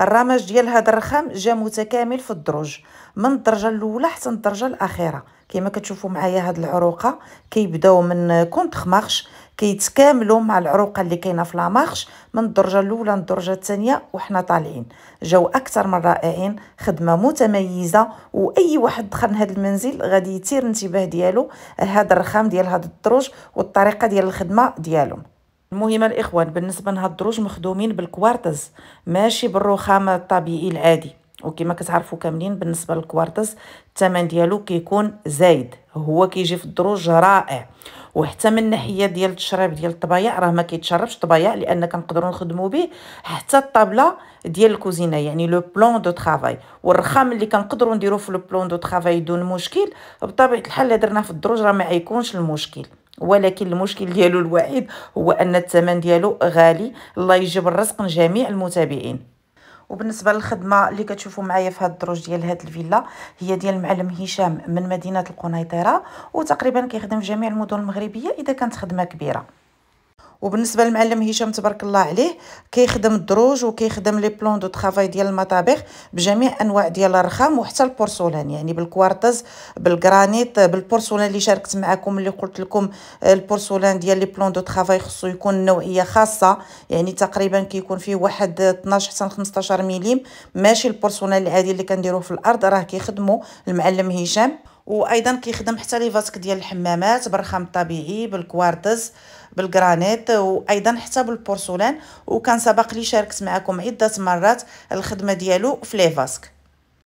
الرماج ديال هذا الرخام جا متكامل في الدروج من الدرجه الاولى حتى الدرجه الاخيره كما كتشوفوا معايا هاد العروقه كيبداو من كونتخ مارش كيتكاملوا مع العروقه اللي كاينه في لامارش من الدرجه الاولى للدرجه الثانيه وحنا طالعين جاو اكثر من رائعين خدمه متميزه واي واحد دخل هذا المنزل غادي يثير انتباه ديالو هذا الرخام ديال هذا الدروج والطريقه ديال الخدمه ديالهم المهم الاخوان بالنسبه لهاد الدروج مخدومين بالكوارتز ماشي بالرخام الطبيعي العادي وكما كتعرفوا كاملين بالنسبه للكوارتز الثمن ديالو كيكون زايد هو كيجي في الدروج رائع وحتى من الناحيه ديال التشريب ديال الطبايع راه ما كيتشربش طبايع لان كنقدروا نخدموا به حتى الطابله ديال الكوزينه يعني لو بلون دو طرافاي والرخام اللي كنقدروا نديروه في لو بلون دو طرافاي دون مشكل بطبيعه الحال اللي درناه في الدروج راه ما يكونش المشكل ولكن المشكل ديالو الوحيد هو ان الثمن ديالو غالي الله يجيب الرزق جميع المتابعين وبالنسبه للخدمه اللي كتشوفوا معايا في هاد الدروج ديال هاد الفيلا هي ديال المعلم هشام من مدينه القنيطره وتقريبا كيخدم في جميع المدن المغربيه اذا كانت خدمه كبيره وبالنسبه للمعلم هشام تبارك الله عليه كيخدم الدروج وكيخدم لي بلون دو طرافاي ديال المطابخ بجميع انواع ديال الرخام وحتى البورسولان يعني بالكوارتز بالجرانيت بالبورسولان اللي شاركت معكم اللي قلت لكم البورسولان ديال لي بلون دو طرافاي خصو يكون نوعيه خاصه يعني تقريبا كيكون فيه واحد 12 حتى 15 مليم ماشي البورسولان العادي اللي كنديروه في الارض راه كيخدمو المعلم هشام وايضا كيخدم حتى لي فاسك ديال الحمامات بالرخام الطبيعي بالكوارتز بالجرانيت وايضا حتى بالبورسولان وكان سبق لي شاركت معكم عده مرات الخدمه ديالو في لي فاسك